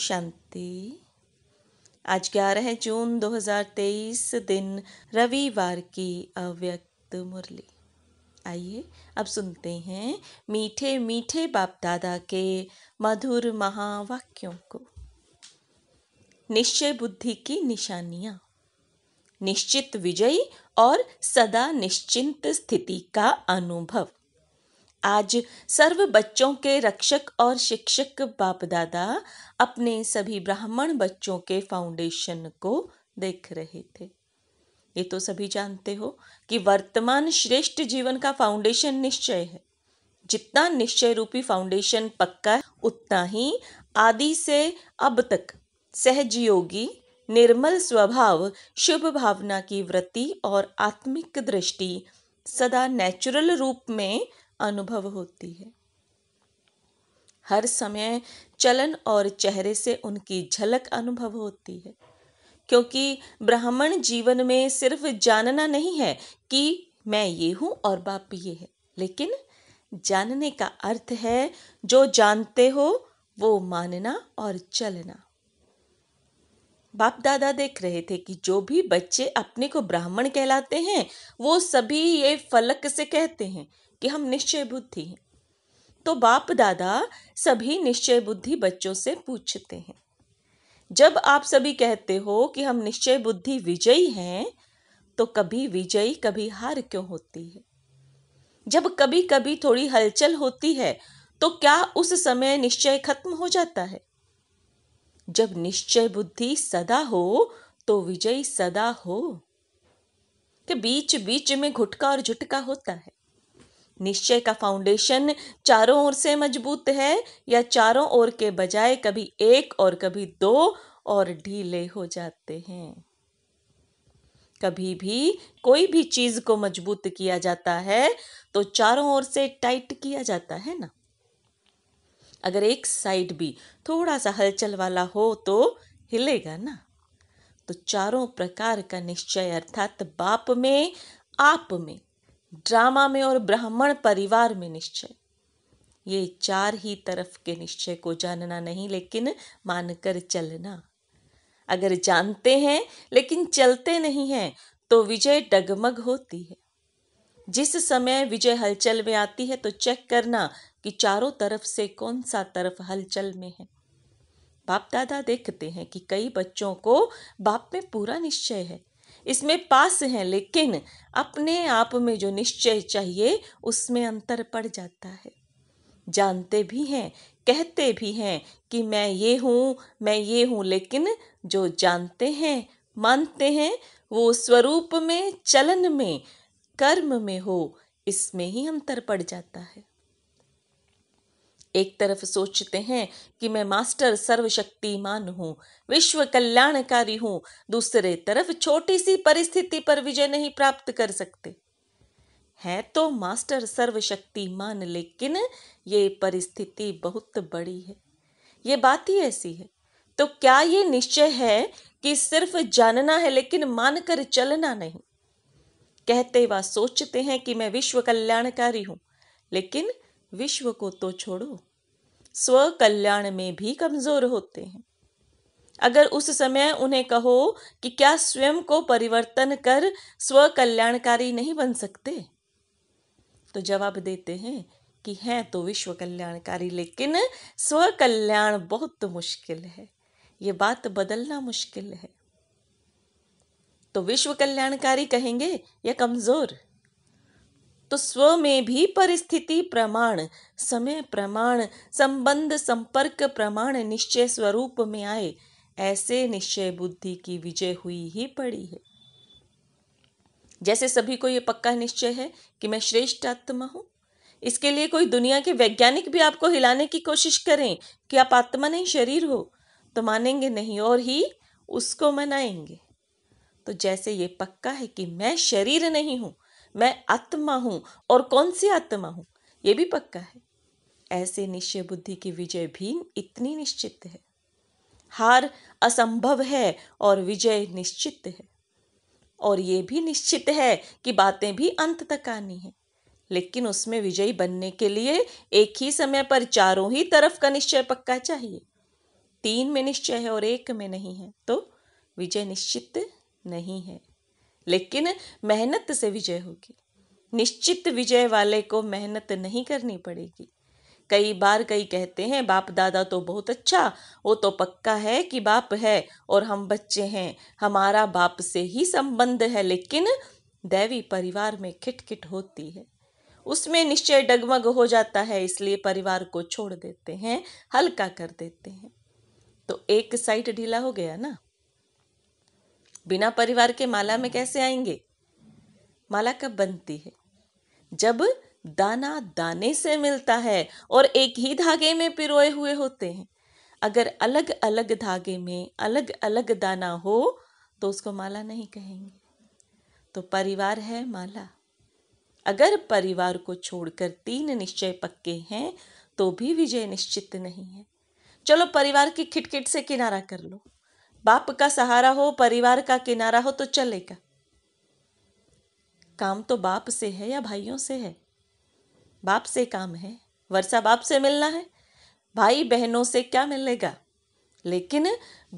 शांति आज ग्यारह जून 2023 दिन रविवार की अव्यक्त मुरली आइए अब सुनते हैं मीठे मीठे बाप दादा के मधुर महावाक्यों को निश्चय बुद्धि की निशानियां निश्चित विजयी और सदा निश्चिंत स्थिति का अनुभव आज सर्व बच्चों के रक्षक और शिक्षक बाप दादा अपने सभी ब्राह्मण बच्चों के फाउंडेशन को देख रहे थे ये तो सभी जानते हो कि वर्तमान श्रेष्ठ जीवन का फाउंडेशन निश्चय है जितना निश्चय रूपी फाउंडेशन पक्का है उतना ही आदि से अब तक सहजयोगी निर्मल स्वभाव शुभ भावना की वृत्ति और आत्मिक दृष्टि सदा नेचुरल रूप में अनुभव होती है हर समय चलन और चेहरे से उनकी झलक अनुभव होती है क्योंकि ब्राह्मण जीवन में सिर्फ जानना नहीं है कि मैं ये हूं और बाप ये है लेकिन जानने का अर्थ है जो जानते हो वो मानना और चलना बाप दादा देख रहे थे कि जो भी बच्चे अपने को ब्राह्मण कहलाते हैं वो सभी ये फलक से कहते हैं कि हम निश्चय बुद्धि हैं तो बाप दादा सभी निश्चय बुद्धि बच्चों से पूछते हैं जब आप सभी कहते हो कि हम निश्चय बुद्धि विजयी हैं तो कभी विजयी कभी हार क्यों होती है जब कभी कभी थोड़ी हलचल होती है तो क्या उस समय निश्चय खत्म हो जाता है जब निश्चय बुद्धि सदा हो तो विजयी सदा हो कि बीच बीच में घुटका और झुटका होता है निश्चय का फाउंडेशन चारों ओर से मजबूत है या चारों ओर के बजाय कभी एक और कभी दो और ढीले हो जाते हैं कभी भी कोई भी चीज को मजबूत किया जाता है तो चारों ओर से टाइट किया जाता है ना अगर एक साइड भी थोड़ा सा हलचल वाला हो तो हिलेगा ना तो चारों प्रकार का निश्चय अर्थात बाप में आप में ड्रामा में और ब्राह्मण परिवार में निश्चय ये चार ही तरफ के निश्चय को जानना नहीं लेकिन मानकर चलना अगर जानते हैं लेकिन चलते नहीं हैं तो विजय डगमग होती है जिस समय विजय हलचल में आती है तो चेक करना कि चारों तरफ से कौन सा तरफ हलचल में है बाप दादा देखते हैं कि कई बच्चों को बाप में पूरा निश्चय है इसमें पास हैं लेकिन अपने आप में जो निश्चय चाहिए उसमें अंतर पड़ जाता है जानते भी हैं कहते भी हैं कि मैं ये हूँ मैं ये हूँ लेकिन जो जानते हैं मानते हैं वो स्वरूप में चलन में कर्म में हो इसमें ही अंतर पड़ जाता है एक तरफ सोचते हैं कि मैं मास्टर सर्वशक्तिमान हूँ विश्व कल्याणकारी हूँ दूसरे तरफ छोटी सी परिस्थिति पर विजय नहीं प्राप्त कर सकते है तो मास्टर सर्वशक्तिमान लेकिन ये परिस्थिति बहुत बड़ी है ये बात ही ऐसी है तो क्या ये निश्चय है कि सिर्फ जानना है लेकिन मानकर चलना नहीं कहते व सोचते हैं कि मैं विश्व कल्याणकारी हूं लेकिन विश्व को तो छोड़ो स्व कल्याण में भी कमजोर होते हैं अगर उस समय उन्हें कहो कि क्या स्वयं को परिवर्तन कर स्व कल्याणकारी नहीं बन सकते तो जवाब देते हैं कि हैं तो विश्व कल्याणकारी लेकिन स्व कल्याण बहुत मुश्किल है ये बात बदलना मुश्किल है तो विश्व कल्याणकारी कहेंगे या कमजोर तो स्व में भी परिस्थिति प्रमाण समय प्रमाण संबंध संपर्क प्रमाण निश्चय स्वरूप में आए ऐसे निश्चय बुद्धि की विजय हुई ही पड़ी है जैसे सभी को यह पक्का निश्चय है कि मैं श्रेष्ठ आत्मा हूं इसके लिए कोई दुनिया के वैज्ञानिक भी आपको हिलाने की कोशिश करें कि आप आत्मा नहीं शरीर हो तो मानेंगे नहीं और ही उसको मनाएंगे तो जैसे ये पक्का है कि मैं शरीर नहीं हूं मैं आत्मा हूँ और कौन सी आत्मा हूँ ये भी पक्का है ऐसे निश्चय बुद्धि की विजय भी इतनी निश्चित है हार असंभव है और विजय निश्चित है और ये भी निश्चित है कि बातें भी अंत तक आनी है लेकिन उसमें विजयी बनने के लिए एक ही समय पर चारों ही तरफ का निश्चय पक्का चाहिए तीन में निश्चय है और एक में नहीं है तो विजय निश्चित नहीं है लेकिन मेहनत से विजय होगी निश्चित विजय वाले को मेहनत नहीं करनी पड़ेगी कई बार कई कहते हैं बाप दादा तो बहुत अच्छा वो तो पक्का है कि बाप है और हम बच्चे हैं हमारा बाप से ही संबंध है लेकिन दैवी परिवार में खिटखिट होती है उसमें निश्चय डगमग हो जाता है इसलिए परिवार को छोड़ देते हैं हल्का कर देते हैं तो एक साइड ढीला हो गया ना बिना परिवार के माला में कैसे आएंगे माला कब बनती है जब दाना दाने से मिलता है और एक ही धागे में पिरोए हुए होते हैं अगर अलग अलग धागे में अलग अलग दाना हो तो उसको माला नहीं कहेंगे तो परिवार है माला अगर परिवार को छोड़कर तीन निश्चय पक्के हैं तो भी विजय निश्चित नहीं है चलो परिवार की खिटखिट से किनारा कर लो बाप का सहारा हो परिवार का किनारा हो तो चलेगा काम तो बाप से है या भाइयों से है बाप से काम है वर्षा बाप से मिलना है भाई बहनों से क्या मिलेगा लेकिन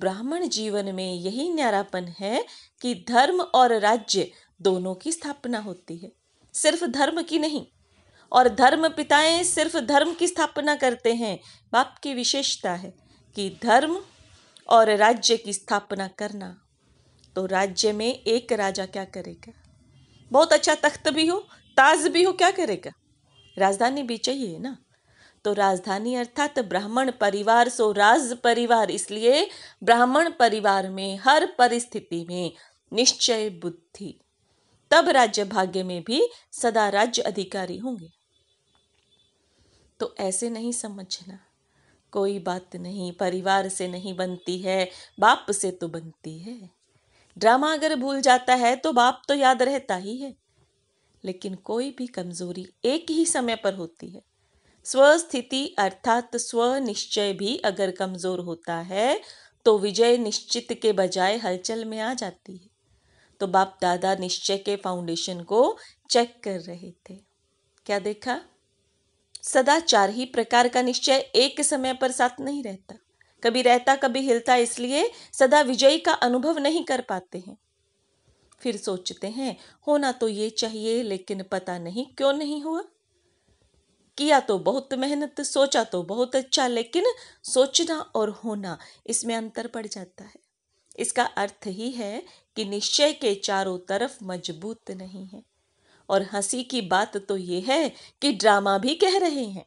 ब्राह्मण जीवन में यही न्यारापन है कि धर्म और राज्य दोनों की स्थापना होती है सिर्फ धर्म की नहीं और धर्म पिताएं सिर्फ धर्म की स्थापना करते हैं बाप की विशेषता है कि धर्म और राज्य की स्थापना करना तो राज्य में एक राजा क्या करेगा बहुत अच्छा तख्त भी हो ताज भी हो क्या करेगा राजधानी भी चाहिए ना तो राजधानी अर्थात ब्राह्मण परिवार सो राज परिवार इसलिए ब्राह्मण परिवार में हर परिस्थिति में निश्चय बुद्धि तब राज्य भाग्य में भी सदा राज्य अधिकारी होंगे तो ऐसे नहीं समझना कोई बात नहीं परिवार से नहीं बनती है बाप से तो बनती है ड्रामा अगर भूल जाता है तो बाप तो याद रहता ही है लेकिन कोई भी कमजोरी एक ही समय पर होती है स्वस्थिति अर्थात स्वनिश्चय भी अगर कमजोर होता है तो विजय निश्चित के बजाय हलचल में आ जाती है तो बाप दादा निश्चय के फाउंडेशन को चेक कर रहे थे क्या देखा सदा चार ही प्रकार का निश्चय एक समय पर साथ नहीं रहता कभी रहता कभी हिलता इसलिए सदा विजयी का अनुभव नहीं कर पाते हैं फिर सोचते हैं होना तो ये चाहिए लेकिन पता नहीं क्यों नहीं हुआ किया तो बहुत मेहनत सोचा तो बहुत अच्छा लेकिन सोचना और होना इसमें अंतर पड़ जाता है इसका अर्थ ही है कि निश्चय के चारों तरफ मजबूत नहीं है और हंसी की बात तो ये है कि ड्रामा भी कह रहे हैं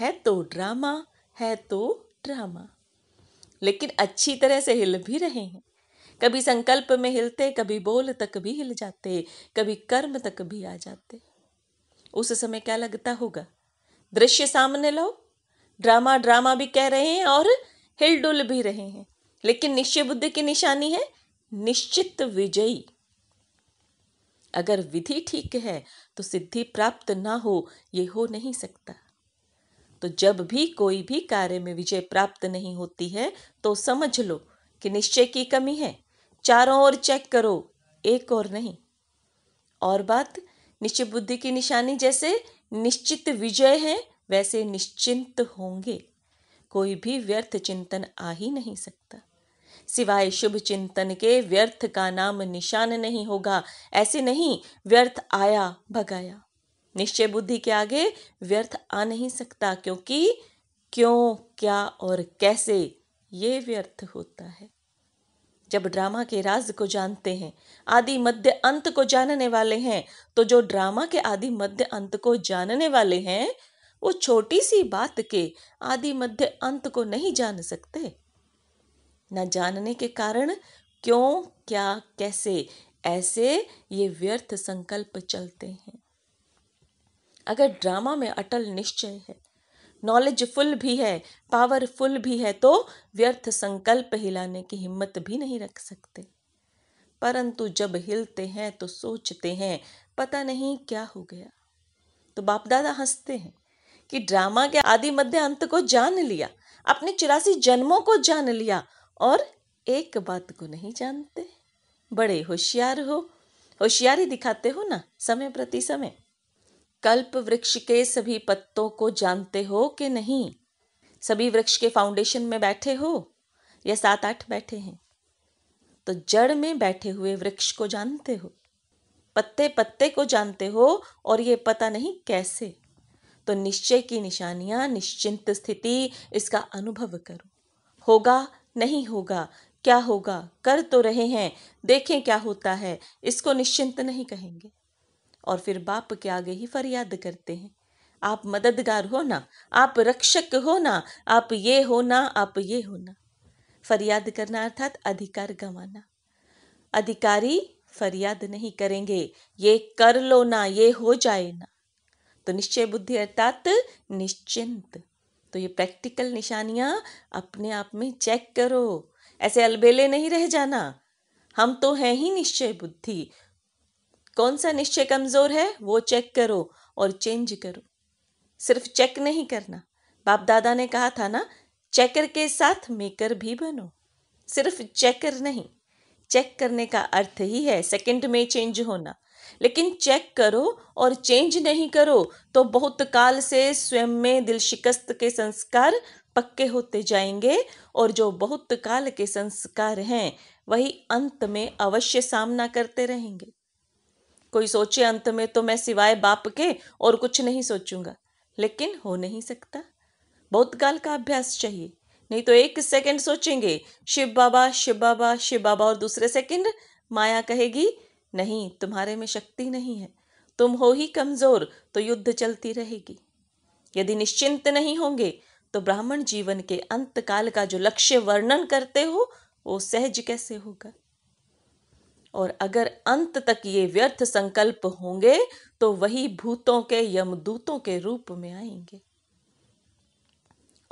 है तो ड्रामा है तो ड्रामा लेकिन अच्छी तरह से हिल भी रहे हैं कभी संकल्प में हिलते कभी बोल तक भी हिल जाते कभी कर्म तक भी आ जाते उस समय क्या लगता होगा दृश्य सामने लो ड्रामा ड्रामा भी कह रहे हैं और हिलडुल भी रहे हैं लेकिन निश्चय बुद्धि की निशानी है निश्चित विजयी अगर विधि ठीक है तो सिद्धि प्राप्त ना हो ये हो नहीं सकता तो जब भी कोई भी कार्य में विजय प्राप्त नहीं होती है तो समझ लो कि निश्चय की कमी है चारों ओर चेक करो एक और नहीं और बात निश्चय बुद्धि की निशानी जैसे निश्चित विजय है वैसे निश्चिंत होंगे कोई भी व्यर्थ चिंतन आ ही नहीं सकता सिवाय शुभ चिंतन के व्यर्थ का नाम निशान नहीं होगा ऐसे नहीं व्यर्थ आया भगाया निश्चय बुद्धि के आगे व्यर्थ आ नहीं सकता क्योंकि क्यों क्या और कैसे ये व्यर्थ होता है जब ड्रामा के राज को जानते हैं आदि मध्य अंत को जानने वाले हैं तो जो ड्रामा के आदि मध्य अंत को जानने वाले हैं वो छोटी सी बात के आदि मध्य अंत को नहीं जान सकते न जानने के कारण क्यों क्या कैसे ऐसे ये व्यर्थ संकल्प चलते हैं अगर ड्रामा में अटल निश्चय है नॉलेज फुल भी है पावरफुल भी है तो व्यर्थ संकल्प हिलाने की हिम्मत भी नहीं रख सकते परंतु जब हिलते हैं तो सोचते हैं पता नहीं क्या हो गया तो बाप दादा हंसते हैं कि ड्रामा के आदि मध्य अंत को जान लिया अपने चिरासी जन्मों को जान लिया और एक बात को नहीं जानते बड़े होशियार हो होशियारी दिखाते हो ना समय प्रति समय कल्प वृक्ष के सभी पत्तों को जानते हो कि नहीं सभी वृक्ष के फाउंडेशन में बैठे हो या सात आठ बैठे हैं तो जड़ में बैठे हुए वृक्ष को जानते हो पत्ते पत्ते को जानते हो और ये पता नहीं कैसे तो निश्चय की निशानियां निश्चिंत स्थिति इसका अनुभव करो होगा नहीं होगा क्या होगा कर तो रहे हैं देखें क्या होता है इसको निश्चिंत नहीं कहेंगे और फिर बाप के आगे ही फरियाद करते हैं आप मददगार हो ना आप रक्षक हो ना आप ये हो ना आप ये हो ना फरियाद करना अर्थात अधिकार गंवाना अधिकारी फरियाद नहीं करेंगे ये कर लो ना ये हो जाए ना तो निश्चय बुद्धि अर्थात निश्चिंत तो ये प्रैक्टिकल निशानियाँ अपने आप में चेक करो ऐसे अलबेले नहीं रह जाना हम तो हैं ही निश्चय बुद्धि कौन सा निश्चय कमज़ोर है वो चेक करो और चेंज करो सिर्फ चेक नहीं करना बाप दादा ने कहा था ना चेकर के साथ मेकर भी बनो सिर्फ चेकर नहीं चेक करने का अर्थ ही है सेकंड में चेंज होना लेकिन चेक करो और चेंज नहीं करो तो बहुत काल से स्वयं में दिल शिकस्त के संस्कार पक्के होते जाएंगे और जो बहुत काल के संस्कार हैं वही अंत में अवश्य सामना करते रहेंगे कोई सोचे अंत में तो मैं सिवाय बाप के और कुछ नहीं सोचूंगा लेकिन हो नहीं सकता बहुत काल का अभ्यास चाहिए नहीं तो एक सेकंड सोचेंगे शिव बाबा शिव बाबा शिव बाबा और दूसरे सेकंड माया कहेगी नहीं तुम्हारे में शक्ति नहीं है तुम हो ही कमजोर तो युद्ध चलती रहेगी यदि निश्चिंत नहीं होंगे तो ब्राह्मण जीवन के अंत काल का जो लक्ष्य वर्णन करते हो वो सहज कैसे होगा और अगर अंत तक ये व्यर्थ संकल्प होंगे तो वही भूतों के यमदूतों के रूप में आएंगे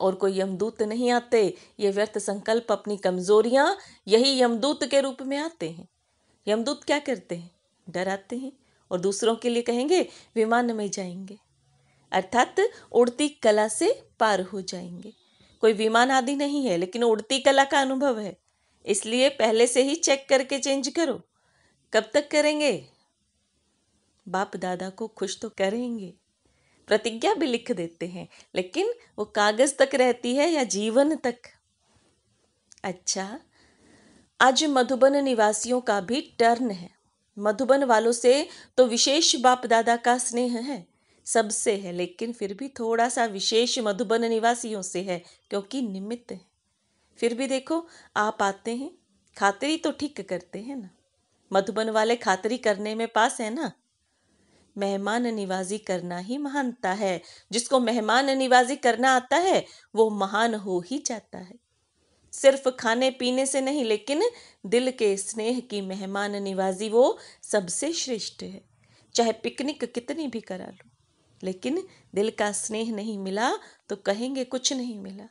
और कोई यमदूत नहीं आते ये व्यर्थ संकल्प अपनी कमजोरियां यही यमदूत के रूप में आते हैं यमदूत क्या करते हैं डराते हैं और दूसरों के लिए कहेंगे विमान में जाएंगे अर्थात उड़ती कला से पार हो जाएंगे कोई विमान आदि नहीं है लेकिन उड़ती कला का अनुभव है इसलिए पहले से ही चेक करके चेंज करो कब तक करेंगे बाप दादा को खुश तो करेंगे प्रतिज्ञा भी लिख देते हैं लेकिन वो कागज तक रहती है या जीवन तक अच्छा आज मधुबन निवासियों का भी टर्न है मधुबन वालों से तो विशेष बाप दादा का स्नेह है सबसे है लेकिन फिर भी थोड़ा सा विशेष मधुबन निवासियों से है क्योंकि निमित्त है फिर भी देखो आप आते हैं खातरी तो ठीक करते हैं ना मधुबन वाले खातरी करने में पास है ना मेहमान निवाजी करना ही महानता है जिसको मेहमान निवाजी करना आता है वो महान हो ही जाता है सिर्फ खाने पीने से नहीं लेकिन दिल के स्नेह की मेहमान निवाजी वो सबसे श्रेष्ठ है चाहे पिकनिक कितनी भी करा लो लेकिन दिल का स्नेह नहीं मिला तो कहेंगे कुछ नहीं मिला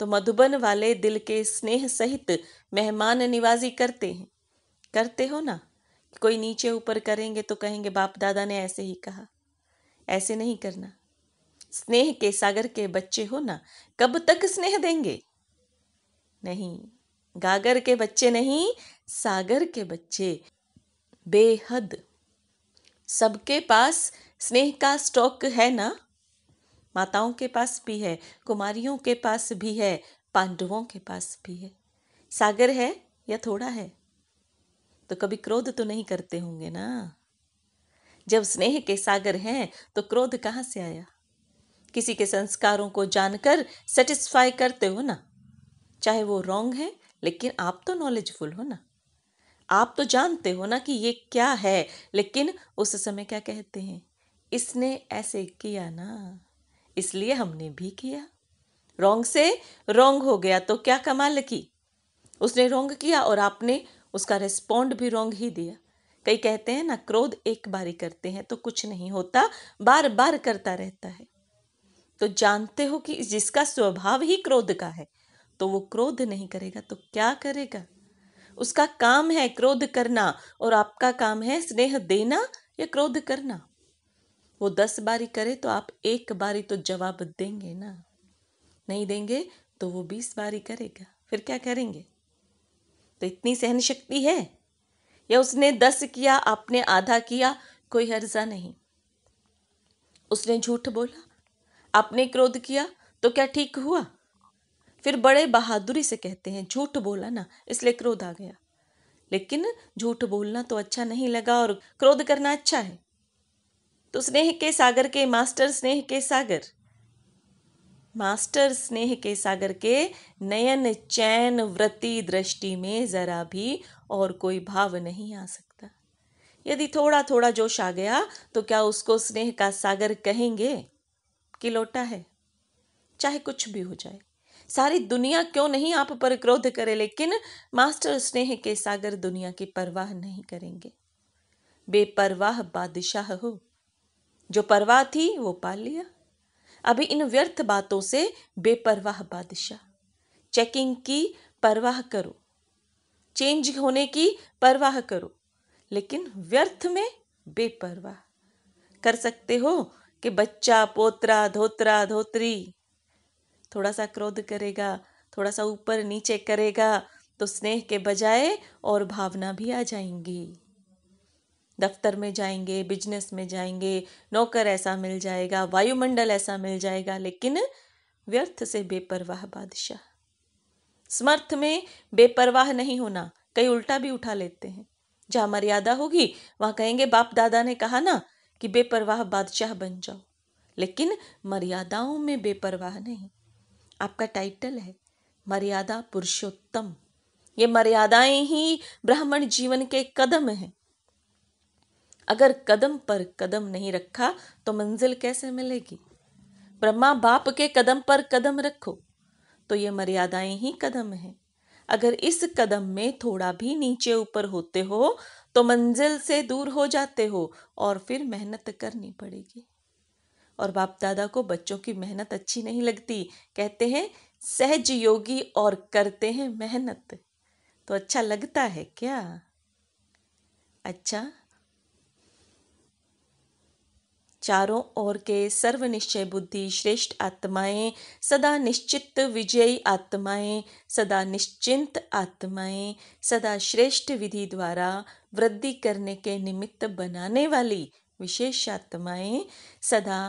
तो मधुबन वाले दिल के स्नेह सहित मेहमान निवाजी करते हैं करते हो ना कोई नीचे ऊपर करेंगे तो कहेंगे बाप दादा ने ऐसे ही कहा ऐसे नहीं करना स्नेह के सागर के बच्चे हो ना कब तक स्नेह देंगे नहीं गागर के बच्चे नहीं सागर के बच्चे बेहद सबके पास स्नेह का स्टॉक है ना माताओं के पास भी है कुमारियों के पास भी है पांडवों के पास भी है सागर है या थोड़ा है तो कभी क्रोध तो नहीं करते होंगे ना जब स्नेह के सागर हैं तो क्रोध कहाँ से आया किसी के संस्कारों को जानकर सेटिस्फाई करते हो ना चाहे वो रॉन्ग है लेकिन आप तो नॉलेजफुल हो ना आप तो जानते हो ना कि ये क्या है लेकिन उस समय क्या कहते हैं इसने ऐसे किया ना इसलिए हमने भी किया रोंग से रोंग हो गया तो क्या कमाल की उसने रोंग किया और आपने उसका रिस्पॉन्ड भी रोंग ही दिया कई कहते हैं ना क्रोध एक बारी करते हैं तो कुछ नहीं होता बार बार करता रहता है तो जानते हो कि जिसका स्वभाव ही क्रोध का है तो वो क्रोध नहीं करेगा तो क्या करेगा उसका काम है क्रोध करना और आपका काम है स्नेह देना या क्रोध करना वो दस बारी करे तो आप एक बारी तो जवाब देंगे ना नहीं देंगे तो वो बीस बारी करेगा फिर क्या करेंगे तो इतनी सहन शक्ति है या उसने दस किया आपने आधा किया कोई हर्जा नहीं उसने झूठ बोला आपने क्रोध किया तो क्या ठीक हुआ फिर बड़े बहादुरी से कहते हैं झूठ बोला ना इसलिए क्रोध आ गया लेकिन झूठ बोलना तो अच्छा नहीं लगा और क्रोध करना अच्छा है तो स्नेह के सागर के मास्टर स्नेह के सागर मास्टर स्नेह के सागर के नयन चैन व्रति दृष्टि में जरा भी और कोई भाव नहीं आ सकता यदि थोड़ा थोड़ा जोश आ गया तो क्या उसको स्नेह का सागर कहेंगे कि लोटा है चाहे कुछ भी हो जाए सारी दुनिया क्यों नहीं आप पर क्रोध करे लेकिन मास्टर स्नेह के सागर दुनिया की परवाह नहीं करेंगे बेपरवाह बादशाह हो जो परवाह थी वो पा लिया अभी इन व्यर्थ बातों से बेपरवाह बादशाह चेकिंग की परवाह करो चेंज होने की परवाह करो लेकिन व्यर्थ में बेपरवाह कर सकते हो कि बच्चा पोतरा धोतरा धोतरी थोड़ा सा क्रोध करेगा थोड़ा सा ऊपर नीचे करेगा तो स्नेह के बजाय और भावना भी आ जाएंगी दफ्तर में जाएंगे बिजनेस में जाएंगे नौकर ऐसा मिल जाएगा वायुमंडल ऐसा मिल जाएगा लेकिन व्यर्थ से बेपरवाह बादशाह समर्थ में बेपरवाह नहीं होना कई उल्टा भी उठा लेते हैं जहाँ मर्यादा होगी वहाँ कहेंगे बाप दादा ने कहा ना कि बेपरवाह बादशाह बन जाओ लेकिन मर्यादाओं में बेपरवाह नहीं आपका टाइटल है मर्यादा पुरुषोत्तम ये मर्यादाएं ही ब्राह्मण जीवन के कदम हैं अगर कदम पर कदम नहीं रखा तो मंजिल कैसे मिलेगी ब्रह्मा बाप के कदम पर कदम रखो तो ये मर्यादाएं ही कदम हैं अगर इस कदम में थोड़ा भी नीचे ऊपर होते हो तो मंजिल से दूर हो जाते हो और फिर मेहनत करनी पड़ेगी और बाप दादा को बच्चों की मेहनत अच्छी नहीं लगती कहते हैं सहज योगी और करते हैं मेहनत तो अच्छा लगता है क्या अच्छा चारों ओर के सर्वनिश्चय बुद्धि श्रेष्ठ आत्माएं सदा निश्चित विजयी आत्माएं सदा निश्चिंत आत्माएं सदा श्रेष्ठ विधि द्वारा वृद्धि करने के निमित्त बनाने वाली विशेषात्माएं सदा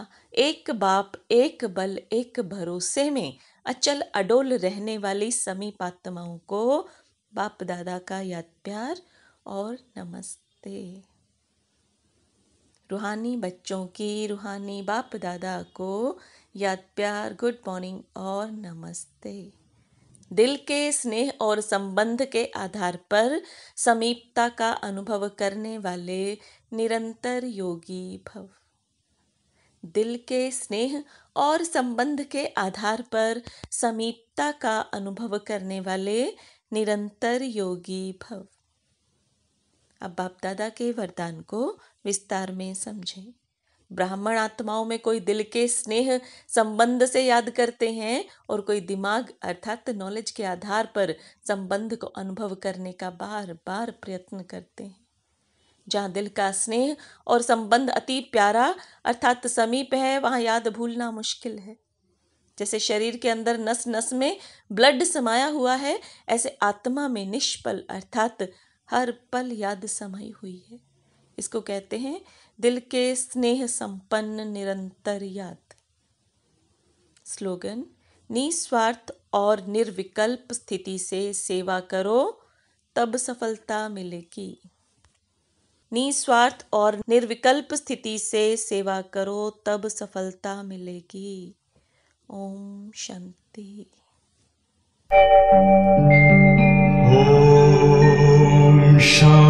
एक बाप एक बल एक भरोसे में अचल अडोल रहने वाली समीप आत्माओं को बाप दादा का याद प्यार और नमस्ते रूहानी बच्चों की रूहानी बाप दादा को याद प्यार गुड मॉर्निंग और नमस्ते दिल के स्नेह और संबंध के आधार पर समीपता का अनुभव करने वाले निरंतर योगी भव दिल के स्नेह और संबंध के आधार पर समीपता का अनुभव करने वाले निरंतर योगी भव अब बाप दादा के वरदान को विस्तार में समझें ब्राह्मण आत्माओं में कोई दिल के स्नेह संबंध से याद करते हैं और कोई दिमाग अर्थात नॉलेज के आधार पर संबंध को अनुभव करने का बार बार प्रयत्न करते हैं जहाँ दिल का स्नेह और संबंध अति प्यारा अर्थात समीप है वहाँ याद भूलना मुश्किल है जैसे शरीर के अंदर नस नस में ब्लड समाया हुआ है ऐसे आत्मा में निष्पल अर्थात हर पल याद समाई हुई है इसको कहते हैं दिल के स्नेह संपन्न निरंतर याद स्लोगन निस्वार्थ और निर्विकल्प स्थिति से सेवा करो तब सफलता मिलेगी निस्वार्थ और निर्विकल्प स्थिति से सेवा करो तब सफलता मिलेगी ओम शांति ओम शांति